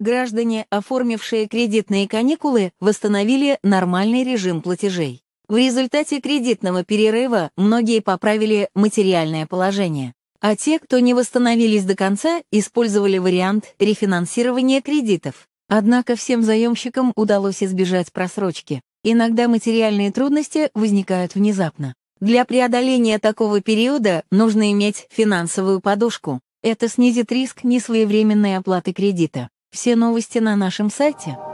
граждане, оформившие кредитные каникулы, восстановили нормальный режим платежей. В результате кредитного перерыва многие поправили материальное положение, а те, кто не восстановились до конца, использовали вариант рефинансирования кредитов. Однако всем заемщикам удалось избежать просрочки. Иногда материальные трудности возникают внезапно. Для преодоления такого периода нужно иметь финансовую подушку. Это снизит риск несвоевременной оплаты кредита. Все новости на нашем сайте.